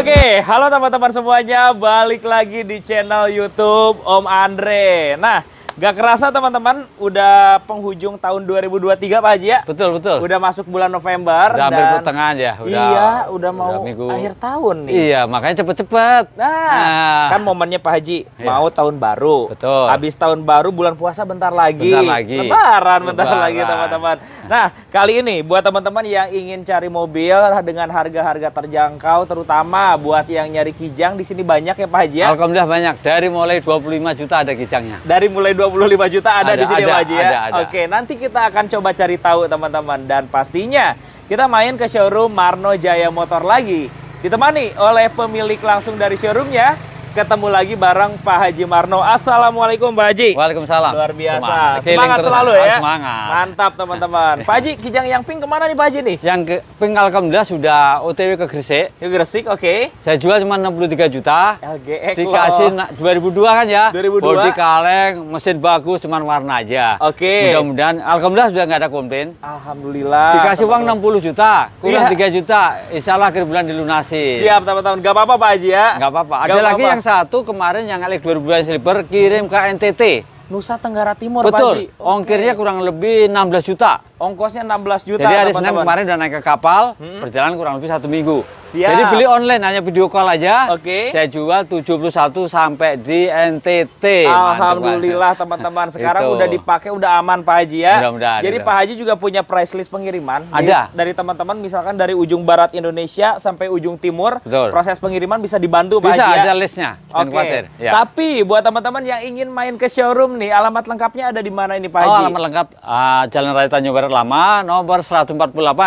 Oke, halo teman-teman semuanya, balik lagi di channel YouTube Om Andre. Nah, Gak kerasa teman-teman, udah penghujung tahun 2023 Pak Haji ya? Betul, betul. Udah masuk bulan November. Udah hampir pertengahan ya? Udah, iya, udah mau minggu. akhir tahun nih. Iya, makanya cepet-cepet. Nah, nah, kan momennya Pak Haji, iya. mau tahun baru. Betul. Habis tahun baru, bulan puasa bentar lagi. Bentar lagi. Lebaran, bentar Lebaran. lagi teman-teman. Nah, kali ini buat teman-teman yang ingin cari mobil dengan harga-harga terjangkau, terutama buat yang nyari kijang, di sini banyak ya Pak Haji ya? Alhamdulillah banyak, dari mulai 25 juta ada kijangnya. Dari mulai 25 25 juta ada, ada di sini ada, Pak ya. Oke, nanti kita akan coba cari tahu teman-teman dan pastinya kita main ke showroom Marno Jaya Motor lagi. Ditemani oleh pemilik langsung dari showroomnya, ketemu lagi bareng Pak Haji Marno. Assalamualaikum Pak Haji. Waalaikumsalam. Luar biasa. Semangat, semangat selalu ya. Semangat. Mantap teman-teman. Pak Haji, Kijang yang pink kemana nih Pak Haji nih? Yang ke pink alhamdulillah sudah OTW ke Gresik. Ke Gresik, oke. Okay. Saya jual cuma 63 juta. LGX Dikasih loh. 2002 kan ya. 2002. Bodi kaleng, mesin bagus, cuma warna aja. Oke. Okay. Mudah-mudahan, alhamdulillah sudah nggak ada komplain. Alhamdulillah. Dikasih teman -teman. uang 60 juta, kurang yeah. 3 juta. Insya Allah akhir bulan dilunasi. Siap teman-teman. Gak apa-apa Pak Haji ya. Gak apa-apa. Ada gak lagi apa -apa. yang yang satu kemarin yang Alex 2000 silver kirim ke NTT. Nusa Tenggara Timur, Betul. Pak Ongkirnya kurang lebih 16 juta. Ongkosnya 16 juta. Jadi hari Senin kemarin udah naik ke kapal, hmm? perjalanan kurang lebih satu minggu. Siap. Jadi beli online hanya video call aja. Oke. Okay. Saya jual 71 sampai di NTT. Alhamdulillah teman-teman. Sekarang udah dipakai udah aman Pak Haji ya. Mudah-mudahan. Jadi mudah. Pak Haji juga punya price list pengiriman. Ada. Dari teman-teman misalkan dari ujung barat Indonesia sampai ujung timur, Betul. proses pengiriman bisa dibantu Pak bisa, Haji. Bisa ya? ada listnya. Oke. Okay. Ya. Tapi buat teman-teman yang ingin main ke showroom nih, alamat lengkapnya ada di mana ini Pak Haji? Oh, alamat lengkap uh, Jalan Raya Tanjung Barat lama nomor 148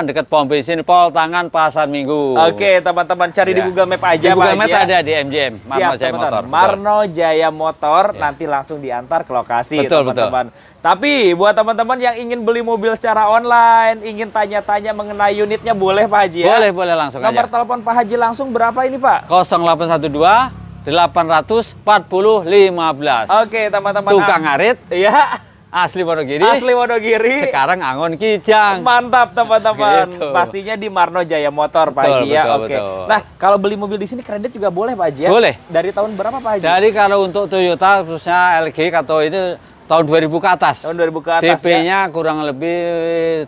dekat pom bensin Pol Tangan Pasar Minggu. Oke, teman-teman cari ya. di Google Map aja di Google Pak Map ya. ada di MJM, Marno Siap, Jaya teman -teman. Motor. Marno Jaya Motor ya. nanti langsung diantar ke lokasi teman-teman. Tapi buat teman-teman yang ingin beli mobil secara online, ingin tanya-tanya mengenai unitnya boleh Pak Haji ya? Boleh, boleh langsung Nomor aja. telepon Pak Haji langsung berapa ini Pak? 0812 840 15. Oke, teman-teman. Tukang ngarit. Iya. Asli Wonogiri. Asli Wonogiri. Sekarang Angon Kijang. Mantap teman-teman. Gitu. Pastinya di Marno Jaya Motor betul, Pak Haji ya. Betul, Oke. Betul. Nah, kalau beli mobil di sini kredit juga boleh Pak Haji ya? Boleh. Dari tahun berapa Pak Haji? Dari kalau untuk Toyota khususnya LG atau itu tahun 2000 ke atas. Tahun 2000 ke atas. DP-nya ya? kurang lebih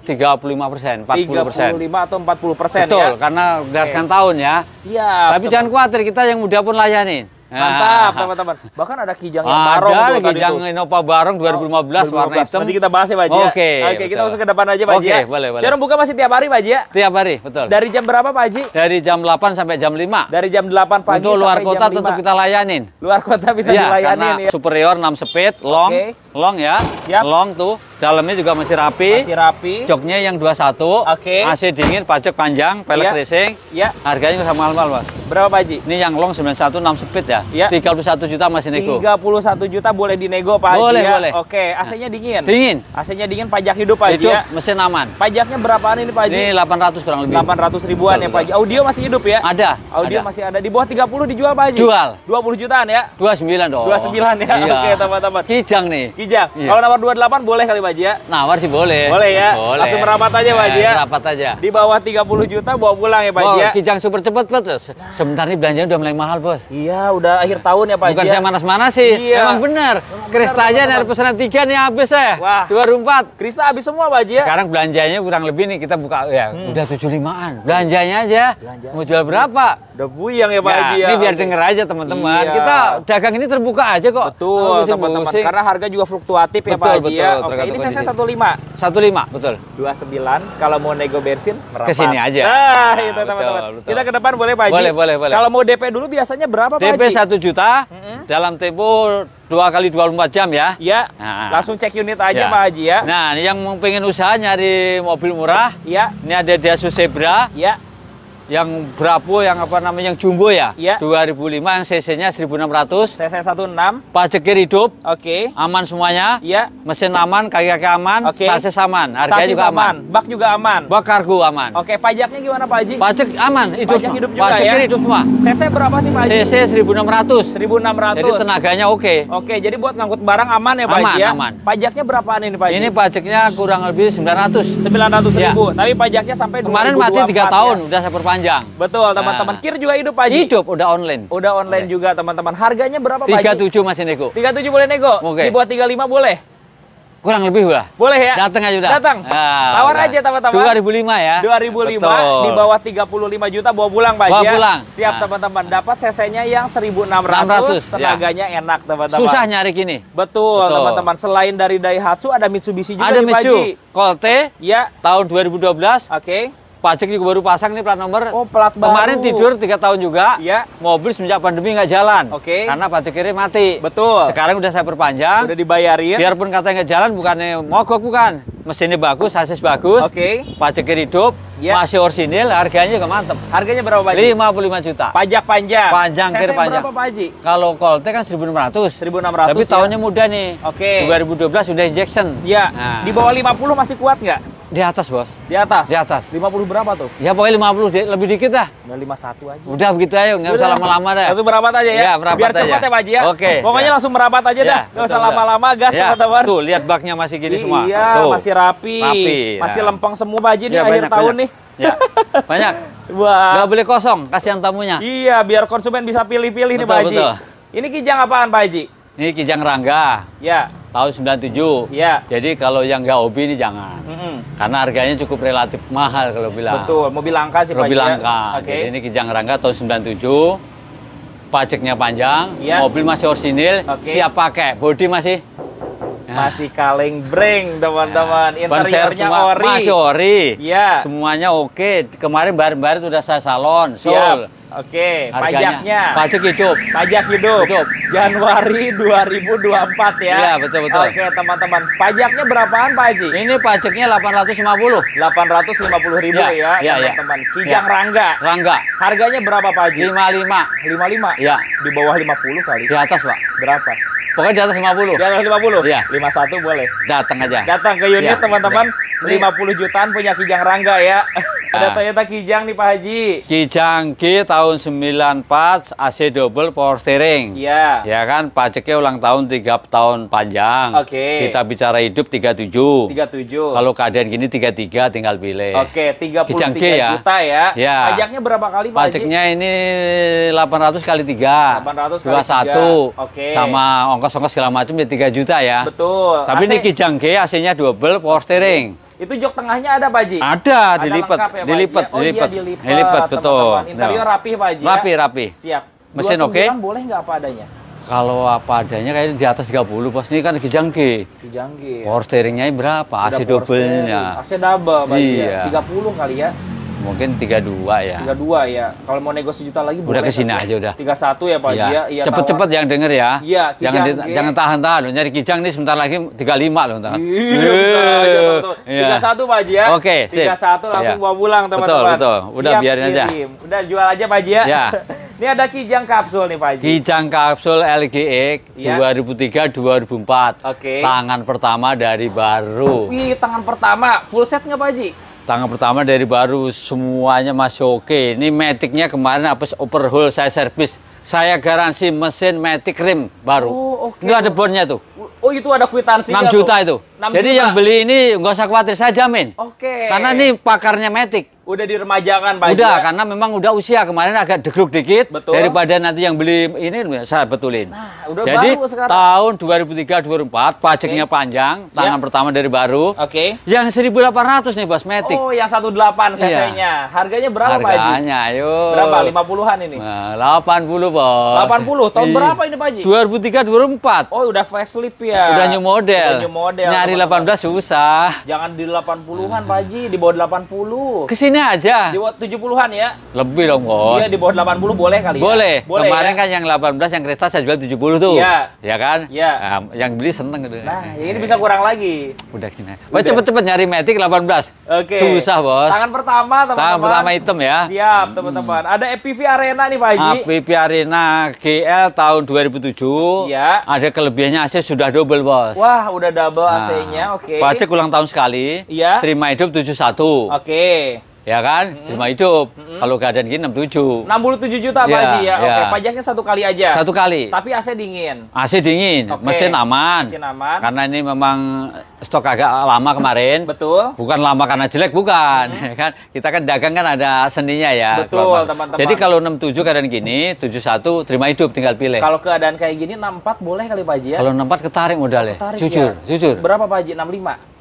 35 persen, 40 persen. 35 atau 40 persen ya? Betul, karena berdasarkan okay. tahun ya. Siap. Tapi teman. jangan khawatir, kita yang muda pun layanin. Mantap, ah. teman-teman. Bahkan ada Kijang yang barong ada tuh, kan Kijang tadi Innova barong 2015, 2015 warna hitam. Nanti kita bahas ya, Pak Haji. Oke. Oke, kita masuk ke depan aja, Pak Haji. Oke, okay, boleh, boleh. buka masih tiap hari, Pak Haji ya? Tiap hari, betul. Dari jam berapa, Pak Haji? Dari jam 8 sampai jam 5. Dari jam 8 pagi Untuk luar kota tentu kita layanin. Luar kota bisa ya, dilayanin ya. Superior 6 speed, long, long ya. Siap. Long tuh. Dalamnya juga masih rapi. Masih rapi. Joknya yang 21. Oke. Okay. AC dingin, pajak panjang, pelek iya. racing. Iya. Harganya sama hal hal, Mas. Berapa, Pak Haji? Ini yang long 91 6 speed ya ya. 31 juta masih nego. 31 juta boleh dinego Pak boleh, Haji ya. Boleh. Oke, AC-nya dingin. Dingin. AC-nya dingin, pajak hidup Pak Haji ya. mesin aman. Pajaknya berapaan ini Pak Haji? Ini 800 kurang lebih. 800 ribuan ya, betul, ya Pak Haji. Audio masih hidup ya? Ada. Audio ada. masih ada. Di bawah 30 dijual Pak Haji? Jual. 20 jutaan ya? 29 dong. 29 ya. Iya. Oke, teman-teman. Kijang nih. Kijang. Iya. Kalau nomor 28 boleh kali Pak Haji ya? Nawar sih boleh. Boleh ya. Boleh. Langsung merapat aja Pak Haji ya. Merapat ya? aja. Di bawah 30 juta bawa pulang ya Pak Haji ya. Kijang super cepat, Pak. Sebentar nih belanjanya udah mulai mahal, Bos. Iya, udah udah akhir tahun ya Pak Bukan Haji. saya ya? manas-manas sih. Iya. Emang benar. Krista aja dari pesanan tiga nih habis ya. Wah. 2004. Krista habis semua Pak Haji ya? Sekarang belanjanya kurang lebih nih kita buka ya hmm. udah 75-an. Belanjanya aja. Belanjanya. Mau jual berapa? Udah buyang ya Pak ya, Haji ya. Ini biar okay. denger aja teman-teman. Iya. Kita dagang ini terbuka aja kok. Betul teman-teman. Karena harga juga fluktuatif betul, ya Pak Haji ya? betul, ya. Oke, ini saya 15. 15 betul. 29 kalau mau nego bersin merapat. Kesini aja. Nah, nah itu teman-teman. Kita ke depan boleh Pak Haji. Boleh, boleh, boleh. Kalau mau DP dulu biasanya berapa Pak Haji? satu juta mm -hmm. dalam tempo dua kali empat jam ya. Iya. Nah. Langsung cek unit aja ya. Pak Haji ya. Nah, yang pengen usaha nyari mobil murah, Iya. Ini ada Daihatsu Zebra. Iya yang berapa yang apa namanya yang jumbo ya? Iya. 2005 yang CC-nya 1600. CC 16. Pajekir hidup. Oke. Okay. Aman semuanya. Iya. Mesin aman, kaki-kaki aman, okay. sasis aman, harga sasis juga aman. aman. Bak juga aman. Bak kargo aman. Oke, okay. pajaknya gimana Pak Haji? Pajak aman, hidup. Pajak hidup juga Pajekir ya. hidup semua. CC berapa sih Pak Haji? CC 1600. 1600. Jadi tenaganya oke. Okay. Oke, okay, jadi buat ngangkut barang aman ya Pak aman, Haji ya? Aman, Pajaknya berapaan ini Pak Haji? Ini pajaknya kurang lebih 900. 900 ribu. Ya. Tapi pajaknya sampai Kemarin mati 3 tahun, ya? udah saya perpanjang panjang. Betul, nah. teman-teman. Nah. Kir juga hidup aja. Hidup, udah online. Udah online, okay. juga teman-teman. Harganya berapa Pak Haji? 37 masih nego. 37 boleh nego? Okay. Dibuat 35 boleh? kurang lebih lah. Boleh ya? Datang aja udah. Datang. Nah, Tawar udah. aja teman-teman. 2005 ya. 2005 Betul. di bawah 35 juta bawa pulang Pak Bawa ya. pulang. Siap nah. teman-teman. Nah. Dapat cc-nya yang 1600, 600, ya. tenaganya ya. enak teman-teman. Susah nyari gini. Betul teman-teman. Selain dari Daihatsu ada Mitsubishi juga ada nih Mitsu. Pak Haji. E, ya. tahun 2012. Oke. Okay. Pajak juga baru pasang nih plat nomor. Oh, plat baru. Kemarin tidur tiga tahun juga. Iya. Mobil semenjak pandemi nggak jalan. Oke. Okay. Karena pajak kiri mati. Betul. Sekarang udah saya perpanjang. Udah dibayarin. Biarpun katanya nggak jalan, bukannya mogok bukan. Mesinnya bagus, sasis bagus. Oke. Okay. Pajak kiri hidup. Ya. Masih orsinil, harganya juga mantep. Harganya berapa, Pak puluh lima juta. Pajak panjang. Panjang, kiri panjang. berapa, Pak kan seribu Kalau kolte kan enam ratus. Tapi tahunnya ya. muda nih. Oke. Okay. belas udah injection. Iya. Nah. Di bawah lima puluh masih kuat nggak? Di atas, Bos. Di atas? Di atas. 50 berapa tuh? Ya pokoknya 50, di, lebih dikit dah. Udah 51 aja. Udah begitu ayo nggak usah lama-lama dah. Langsung merapat aja ya? ya merapat Biar cepat ya, Pak Haji ya? Oke. Okay. Pokoknya ya. langsung merapat aja ya, dah. Nggak usah lama-lama, gas ya. teman-teman. Tuh, lihat baknya masih gini semua. Iya, tuh. masih rapi. rapi ya. masih lempeng semua, Pak Haji, ya, nih banyak, akhir banyak. tahun nih. Ya, banyak. Wah. Gak boleh kosong, kasihan tamunya. Iya, biar konsumen bisa pilih-pilih nih, Pak Haji. Ini kijang apaan, Pak Haji? Ini Kijang Rangga. Ya. Tahun 97. Ya. Jadi kalau yang nggak hobi ini jangan. Mm -hmm. Karena harganya cukup relatif mahal kalau bilang. Betul, mobil langka sih Mobil ya. langka. Ya. Okay. ini Kijang Rangga tahun 97. Pajaknya panjang, ya. mobil masih orsinil, okay. siap pakai, bodi masih ya. masih kaleng breng teman-teman ya. interiornya ori masih ori ya semuanya oke kemarin baru-baru sudah saya salon Siap. Sol. Oke, okay, pajaknya. Pajak hidup. Pajak hidup. Hidup. Januari 2024 ya. Iya, betul betul. Oke, teman-teman. Pajaknya berapaan, Pak Haji? Ini pajaknya 850. 850 ribu iya, ya, ya, ya, ya teman Kijang ya. Rangga. Rangga. Harganya berapa, Pak Haji? 55. 55? Ya, Di bawah 50 kali. Di atas, Pak. Berapa? Pokoknya di atas 50. Di atas 50? Iya. 51 boleh. Datang aja. Datang ke unit, iya. teman-teman. Ya, 50 jutaan punya Kijang Rangga ya. Iya. Ada Toyota Kijang nih Pak Haji. Kijang kita. tahun tahun 94 AC double power steering. Iya. Yeah. Ya kan pajaknya ulang tahun 3 tahun panjang. Oke. Okay. Kita bicara hidup 37. 37. Kalau keadaan gini 33 tinggal pilih. Oke, okay, 33 Kijangke, ya. juta ya. ya. Pajaknya berapa kali Pak Pajaknya Haji? ini 800 kali 3. 800 kali 21. Oke. Okay. Sama ongkos-ongkos segala macam ya 3 juta ya. Betul. Tapi AC... ini Kijangke AC-nya double power steering. Itu jok tengahnya ada Pak Ji? Ada, ada dilipat, ya, dilipat, ya? oh, iya, dilipat, dilipat betul. Teman -teman. Nah. Interior rapi Pak Ji. Ya? Rapi, ya? rapi. Siap. Mesin oke? Okay? boleh nggak apa adanya? Kalau apa adanya kayak di atas 30 bos ini kan kijangki. Kijangki. Power steeringnya berapa? AC double-nya. AC double Pak Ji. Ya? Iya. Ya. 30 kali ya. Mungkin 32 ya. 32 ya. Kalau mau nego sejuta lagi udah boleh. Udah ke sini aja udah. 31 ya Pak iya. dia. Iya, Cepet-cepet yang denger ya. Iya, Kijang. Jangan di, okay. jangan tahan-tahan loh. Nyari Kijang nih sebentar lagi 35 loh, teman. Iya, iya. 31 iya. Pak Haji ya. Oke, okay, 31 langsung iya. bawa pulang teman-teman. Betul, betul. Udah Siap biarin kirim. aja. Udah jual aja Pak Haji ya. Iya. Ini ada Kijang Kapsul nih Pak Haji. Kijang Kapsul LGE ya. 2003-2004. Oke. Okay. Tangan pertama dari baru. Wih, tangan pertama. Full set nggak Pak Haji? Tangan pertama dari baru semuanya masih oke ini metiknya kemarin habis overhaul saya servis saya garansi mesin metik rim baru oh, okay. itu ada bonnya tuh oh itu ada kwitansi. 6 juta tuh. itu jadi yang beli ini nggak usah khawatir, saya jamin. Oke. Okay. Karena ini pakarnya metik. Udah diremajakan Pak Udah, ya? karena memang udah usia kemarin agak degluk dikit. Betul. Daripada nanti yang beli ini saya betulin. Nah, udah Jadi baru sekarang. Jadi tahun 2003-2004 pajaknya okay. panjang, iya. tangan yeah. pertama dari baru. Oke. Okay. Yang 1.800 nih Bos metik. Oh, yang 18 iya. cc-nya. Iya. Harganya berapa Harganya, Pak Haji? Harganya, ayo. Berapa? 50-an ini? Nah, 80 Bos. 80. Tahun Ih. Iya. berapa ini Pak Haji? 2003-2004. Oh, udah facelift ya. Udah new model. Udah new model. Nah, Nyari 18 susah. Jangan di 80-an, Pak Haji, di bawah 80. Kesini aja. Di bawah 70-an ya. Lebih dong, bos. Iya, di bawah 80 boleh kali ya. boleh. ya. Boleh. Kemarin ya? kan yang 18 yang Krista saya jual 70 tuh. Iya. Iya kan? Iya. Nah, yang beli seneng gitu. Nah, ya ini bisa kurang lagi. Udah sini. Wah, cepet-cepet nyari Matic 18. Oke. Okay. Susah, Bos. Tangan pertama, teman-teman. Tangan pertama hitam ya. Siap, teman-teman. Hmm. Ada FPV Arena nih, Pak Haji. FPV Arena GL tahun 2007. Iya. Ada kelebihannya AC sudah double, Bos. Wah, udah double nah. AC ac nah, oke. Okay. Pacek ulang tahun sekali. Iya. Terima hidup 71. Oke. Okay ya kan? Mm -hmm. Cuma hidup. -hmm. Kalau keadaan gini 67. 67 juta Pak ya, Haji ya. ya. Oke, pajaknya satu kali aja. Satu kali. Tapi AC dingin. AC dingin, okay. mesin aman. Mesin aman. Karena ini memang stok agak lama kemarin. Betul. Bukan lama karena jelek bukan, -hmm. kan? Kita kan dagang kan ada seninya ya. Betul, teman-teman. Jadi kalau 67 keadaan gini, 71 terima hidup tinggal pilih. Kalau keadaan kayak gini 64 boleh kali Pak Haji ya? Kalau 64 ketarik modalnya. Ketarik, jujur, ya. jujur. Berapa Pak Haji? 65.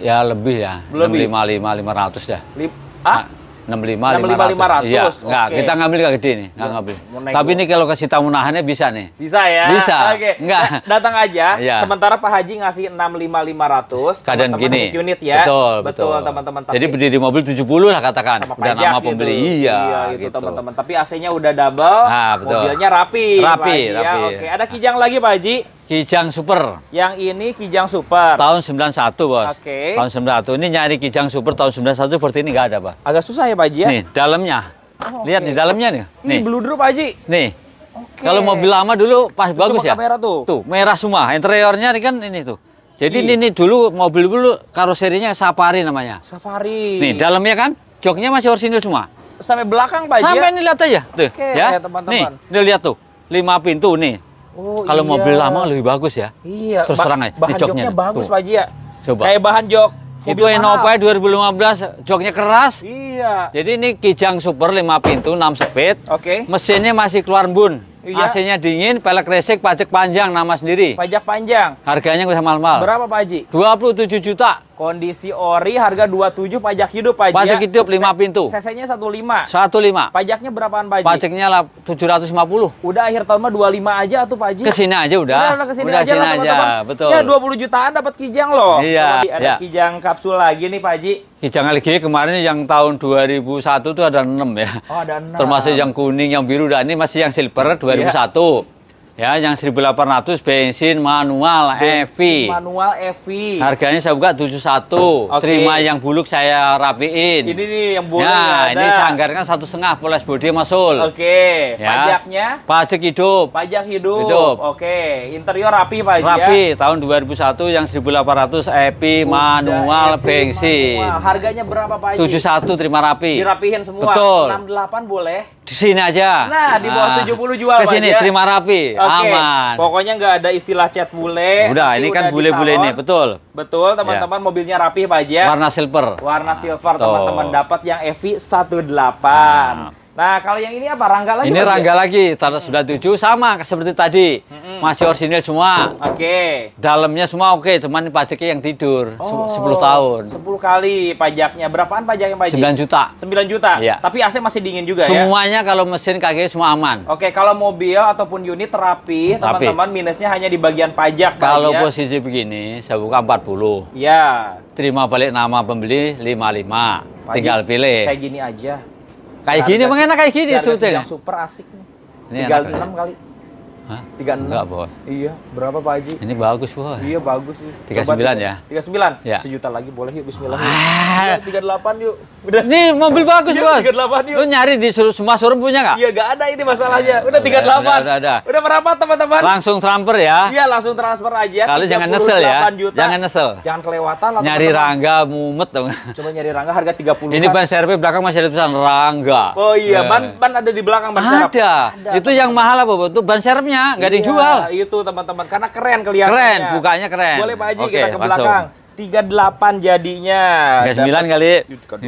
Ya lebih ya. enam lima lima 500 dah. Lip, ah? 65 ah? 500. lima ratus. Iya. okay. kita ngambil kayak gede nih, nggak iya. ngambil. Tapi ini kalau kasih tamu nahannya bisa nih. Bisa ya? Bisa. Oke. Okay. datang aja. ya. Sementara Pak Haji ngasih enam lima lima ratus. kadang gini. unit ya. Betul, betul, teman-teman. Jadi berdiri mobil tujuh puluh lah katakan. Sama udah nama gitu. pembeli. Iya, iya gitu, gitu. teman-teman. Tapi AC-nya udah double, nah, betul. mobilnya rapi. Rapi, ya. rapi. Ya. Oke, okay. ada kijang lagi Pak Haji. Kijang Super. Yang ini Kijang Super. Tahun 91, Bos. Oke. Okay. Tahun 91. Ini nyari Kijang Super tahun 91 seperti ini nggak ada, Pak. Agak susah ya, Pak Haji ya? Nih, dalamnya. Oh, Lihat nih, di dalamnya nih. Ini beludru, Pak Haji. Nih. Okay. Kalau mobil lama dulu pas bagus ya. Merah tuh. Tuh, merah semua. Interiornya ini kan ini tuh. Jadi ini, ini dulu mobil dulu karoserinya Safari namanya. Safari. Nih, dalamnya kan joknya masih orisinil semua. Sampai belakang Pak Haji. Ya? Sampai ya? ini lihat aja tuh. Okay, ya, teman-teman. nih, nih lihat tuh. lima pintu nih Oh, Kalau iya. mobil lama lebih bagus ya. Iya. Terus terang ya. Bahan joknya, joknya bagus Pak Ji ya. Coba. Kayak bahan jok. Itu Innova 2015 joknya keras. Iya. Jadi ini Kijang Super 5 pintu 6 speed. Oke. Okay. Mesinnya masih keluar bun. Iya. AC-nya dingin, pelek resik, pajak panjang nama sendiri. Pajak panjang. Harganya nggak usah mahal-mahal. Berapa Pak Haji? 27 juta. Kondisi ori harga 27 pajak hidup pajak. Pajak hidup 5 pintu. CC-nya 15. 15. Pajaknya berapaan pajak? Pajaknya 750. Udah akhir tahun mah 25 aja tuh pajak. Ke sini aja udah. Udah, udah kesini udah aja lah aja. teman-teman. Betul. Ya 20 jutaan dapat kijang loh. Iya. Jadi ada iya. kijang kapsul lagi nih pajak. Kijang LG kemarin yang tahun 2001 tuh ada 6 ya. Oh, ada 6. Termasuk yang kuning, yang biru dan ini masih yang silver 2001. Iya. Ya, yang 1800 bensin manual Evi EV. Manual EV. Harganya saya buka 71. Okay. Terima yang buluk saya rapiin. Ini nih yang buluk. Nah, ini sanggarnya satu setengah poles bodi masul. Oke. Okay. Ya. Pajaknya? Pajak hidup. Pajak hidup. hidup. Oke. Okay. Interior rapi Pak Haji ya? Rapi. Ya? Tahun 2001 yang 1800 EV manual Evi bensin. Manual. Harganya berapa Pak Haji? 71 terima rapi. Dirapihin semua. Betul. 68 boleh. Di sini aja. Nah, di bawah nah, 70 jual Pak Haji. Ke ya. sini terima rapi. Okay. Okay. Aman. Pokoknya nggak ada istilah cat bule. Udah, ini kan bule-bule nih, betul. Betul, ya. teman-teman ya. mobilnya rapih Pak Aja. Warna silver. Warna silver, teman-teman dapat yang EV 18. Nah. nah, kalau yang ini apa? Rangga lagi. Ini Rangga lagi, sudah tujuh sama seperti tadi. -hmm masih orisinil semua. Oke. Okay. Dalamnya semua oke, okay, cuman pajaknya yang tidur oh, 10 tahun. 10 kali pajaknya. Berapaan pajaknya Pak 9 juta. 9 juta. Iya. Tapi AC masih dingin juga Semuanya ya. Semuanya kalau mesin kaki semua aman. Oke, okay, kalau mobil ataupun unit terapi, teman-teman minusnya hanya di bagian pajak Kalau ya. posisi begini, saya buka 40. Iya. Terima balik nama pembeli 55. Pajak, Tinggal pilih. Kayak gini aja. Kayak gini, emang kayak gini yang Super asik nih. Ini enam ya? kali tiga enam Enggak, Bos. Iya, berapa Pak Haji? Ini bagus, Bos. Iya, bagus. Sih. 39 ya ya? sembilan Ya. Sejuta lagi boleh yuk, bismillah. Ah. Iya, tiga 38 yuk. Udah. Ini mobil bagus, iya, Bos. 38 yuk. Lu nyari di seluruh semua showroom punya nggak? Iya, nggak ada ini masalahnya. Udah, tiga 38. Udah, udah, udah. udah merapat, teman-teman. Langsung transfer ya. Iya, langsung transfer aja. Kalau jangan nesel ya. Juta. Jangan nesel. Jangan kelewatan lah, Nyari Rangga mumet dong. Coba nyari Rangga harga tiga puluh Ini kan? ban servis belakang masih ada tulisan Rangga. Oh iya, eh. ban ban ada di belakang ban serep. Ada. Itu yang mahal apa, Bos? Itu ban serepnya Iya, nggak nggak yang dijual. Itu teman-teman karena keren kelihatan. Keren, bukanya keren. Boleh Pak Haji okay, kita ke belakang tiga delapan jadinya. sembilan kali. Kan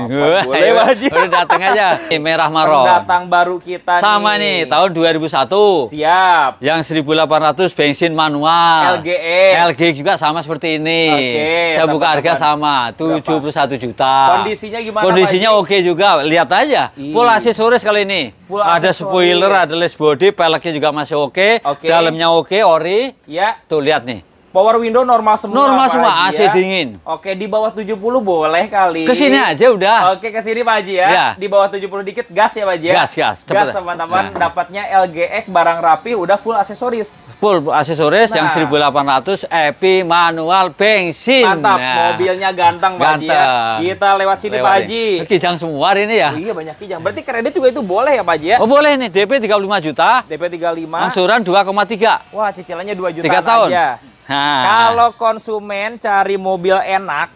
boleh wajib Haji. Ya. Udah datang aja. Merah Maron. Datang baru kita Sama nih. nih, tahun 2001. Siap. Yang 1800 bensin manual. LGX. LGX juga sama seperti ini. Oke. Saya buka harga sama, 71 berapa? juta. Kondisinya gimana Kondisinya oke juga. Lihat aja. Full aksesoris kali ini. Full ada spoiler, ada less body, peleknya juga masih oke. Okay. Dalamnya oke, ori. Ya. Tuh lihat nih. Power window normal semua. Normal semua, AC ya. dingin. Oke, di bawah 70 boleh kali. Ke sini aja udah. Oke, ke sini Pak Haji ya. ya. Di bawah 70 dikit gas ya Pak Haji ya. Gas, gas. Gas teman-teman, nah. dapatnya LGX barang rapi udah full aksesoris. Full aksesoris nah. yang 1800 EPI manual bensin. Mantap, nah. mobilnya ganteng Pak Haji ya. Kita lewat sini lewat Pak Haji. Kijang semua ini ya. Oh iya, banyak kijang. Berarti kredit juga itu boleh ya Pak Haji ya? Oh, boleh nih. DP 35 juta. DP 35. Angsuran 2,3. Wah, cicilannya 2 juta 3 tahun. aja. Ah. Kalau konsumen cari mobil enak,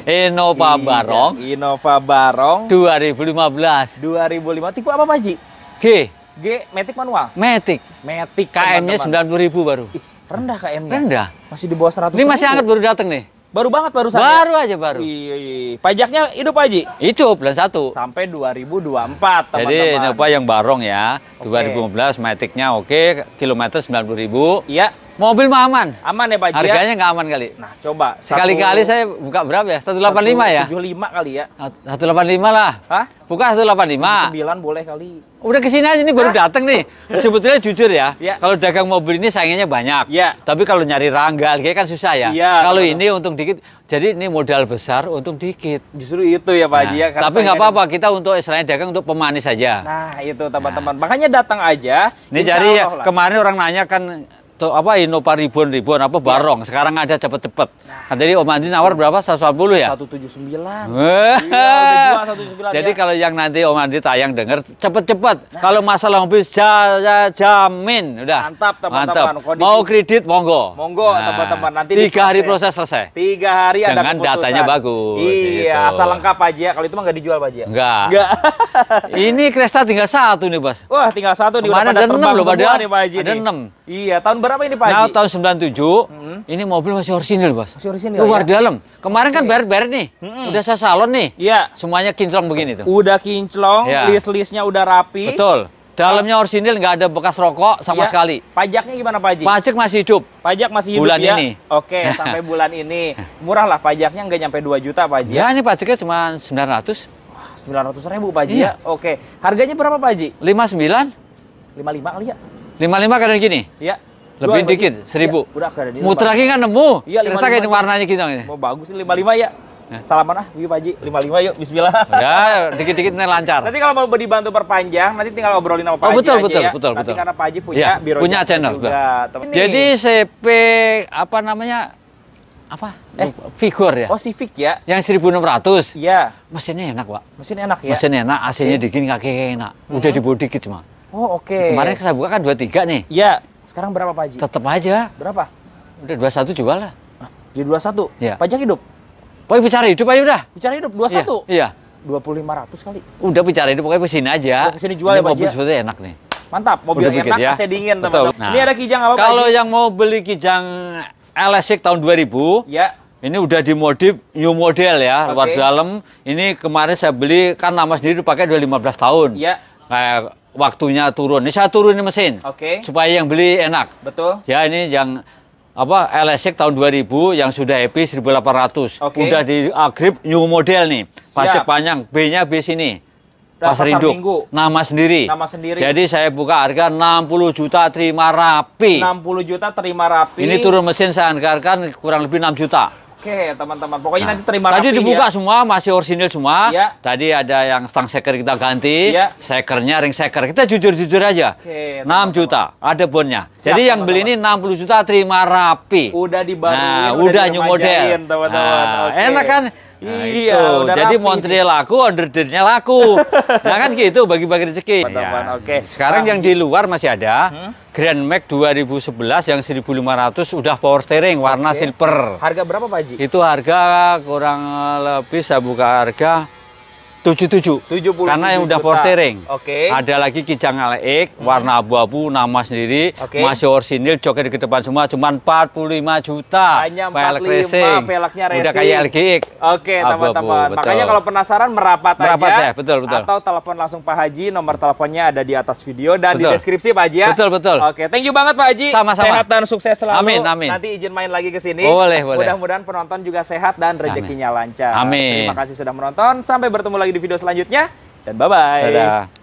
Innova iya, Barong. Innova Barong 2015. 2005. Tipe apa Pak Ji? G. G Matic manual. Metik, Matic. KM-nya ribu baru. Ih, rendah KM-nya. Rendah. Masih di bawah 100. Ini masih hangat baru datang nih. Baru banget baru saja. Ya? Baru aja baru. Iya, Pajaknya hidup Pak Ji? Hidup bulan 1. Sampai 2024, teman-teman. Jadi ini apa yang Barong ya. Okay. 2015 Matic-nya oke, okay, kilometer ribu. Iya. Mobil mah aman. Aman ya Pak Haji. Harganya nggak aman kali. Nah coba. Sekali-kali saya buka berapa ya? 185 ya? 175 kali ya. 185 lah. Hah? Buka 185. 9 boleh kali. Udah kesini aja nih baru datang nih. Sebetulnya jujur ya. ya. Kalau dagang mobil ini sayangnya banyak. Ya. Tapi kalau nyari rangga kayak kan susah ya. ya kalau ini untung dikit. Jadi ini modal besar untung dikit. Justru itu ya Pak Haji nah, ya. Tapi nggak apa-apa kita untuk istilahnya dagang untuk pemanis saja. Nah itu nah. teman-teman. Nah. Makanya datang aja. Ini jadi ya, kemarin orang nanya kan to, apa Innova ribuan ribuan apa iya. barong. Sekarang ada cepet-cepet. Nah. Kan jadi Om Anji nawar berapa? 140 ya? 179. Eh. iya, udah 179. Jadi ya. kalau yang nanti Om Anji tayang dengar cepet-cepet. Nah. Kalau masalah mobil jaya jamin udah. Mantap teman-teman. Mau kredit monggo. Monggo nah, teman-teman nanti tiga hari proses selesai. Tiga hari ada Dengan datanya bagus. Iya, gitu. asal lengkap aja. Ya. Kalau itu mah nggak dijual aja. Ya? Enggak. Enggak. ini Kresta tinggal satu nih, bos Wah, tinggal satu nih Kemana udah pada terbang semua nih Pak Haji. Ada enam Iya, tahun berapa ini Pak nah, Haji? Nah, tahun 97. Hmm. Ini mobil masih orisinil, Bos. Masih orisinil. Luar ya? dalam. Kemarin kan beret-beret nih. Hmm. Udah saya salon nih. Iya. Semuanya kinclong begini tuh. Udah kinclong, yeah. list-listnya udah rapi. Betul. Dalamnya orisinil nggak ada bekas rokok sama yeah. sekali. Pajaknya gimana Pak Haji? Pajak masih hidup. Pajak masih hidup bulan ya? ini. Oke, sampai bulan ini. Murah lah pajaknya nggak nyampe 2 juta Pak Haji. Ya, iya, ini pajaknya cuma 900. Wah, 900 ribu Pak Haji ya? iya. ya? Oke. Harganya berapa Pak Haji? 59. 55 kali ya? lima 55 kadar gini? Iya. Lebih dikit, seribu. Ya, udah Muter lagi kan nemu. Iya, Ternyata kayak warnanya gitu. Ini. Ya. Mau bagus nih 55 ya. Ya. Salaman ah, yuk Pak Haji. 55 yuk, bismillah. Ya, dikit-dikit nih lancar. Nanti kalau mau dibantu perpanjang, nanti tinggal obrolin sama Pak oh, Haji oh, betul, betul, ya. betul, nanti betul. karena Pak Haji ya, punya ya, biro punya channel juga. Jadi CP apa namanya? Apa? Eh, figur ya? Oh, Civic ya? Yang 1600? Iya. Mesinnya enak, Pak. Mesin enak ya? Mesin enak, AC-nya dingin, kaki enak. Hmm. Udah hmm. dibodi dikit cuma. Oh oke. Okay. Kemarin saya buka kan tiga nih. Iya. Sekarang berapa Pak Haji? Tetap aja. Berapa? Udah dua satu jual lah. jadi dua satu Iya. Pajak hidup? Pokoknya bicara hidup aja udah. Bicara hidup 21? Iya, iya. Dua puluh lima ratus kali. Udah bicara hidup pokoknya kesini aja. Udah kesini jual ya Pak Haji. Mobil ya? enak nih. Mantap, mobil udah enak, ya. saya dingin teman-teman. Nah, Ini ada kijang apa Kalau Pak Haji? yang mau beli kijang LSX tahun dua ribu ya. Ini udah dimodif new model ya, okay. luar dalam. Ini kemarin saya beli kan nama sendiri pakai udah 15 tahun. Iya. Kayak waktunya turun. Ini saya turun ini mesin. Oke. Okay. Supaya yang beli enak. Betul. Ya ini yang apa LSX tahun 2000 yang sudah EPI 1800. Okay. Udah di agrip new model nih. Pajak panjang B-nya B sini. Pasar, pasar induk. Minggu. Nama sendiri. Nama sendiri. Jadi saya buka harga 60 juta terima rapi. 60 juta terima rapi. Ini turun mesin saya anggarkan kurang lebih 6 juta. Oke, teman-teman. Pokoknya nah, nanti terima Tadi dibuka ya. semua, masih orisinil semua. Ya. Tadi ada yang stang seker kita ganti, ya. sekernya ring seker. Kita jujur-jujur aja. Oke, 6 teman -teman. juta, ada bonnya. Siap, Jadi yang teman -teman. beli ini 60 juta terima rapi. Udah dibaruin, nah, udah, udah new model. Nah, Oke. Enak kan? Nah, iya, itu. jadi rapi. Montreal laku, underdirnya laku. nah kan gitu bagi-bagi rezeki. Ya. Oke. Sekarang nah, yang di luar masih ada hmm? Grand Max 2011 yang 1500 udah power steering warna silver. Harga berapa Pak Haji? Itu harga kurang lebih saya buka harga 77. 70. Karena yang udah power steering. Oke. Okay. Ada lagi kijang alaik, e hmm. warna abu-abu, nama sendiri, okay. masih orsinil, joker di depan semua cuman 45 juta. Hanya 45 velgnya racing. Udah kayak LGX. Oke, okay, teman-teman. Makanya kalau penasaran merapat, merapat aja. Ya, betul, betul. Atau telepon langsung Pak Haji, nomor teleponnya ada di atas video dan betul. di deskripsi Pak Haji ya. Betul, betul. Oke, okay, thank you banget Pak Haji. Sama-sama. Sehat dan sukses selalu. Amin, amin. Nanti izin main lagi ke sini. Boleh, boleh. Mudah-mudahan penonton juga sehat dan rezekinya amin. lancar. Amin. Terima kasih sudah menonton. Sampai bertemu lagi lagi di video selanjutnya dan bye-bye.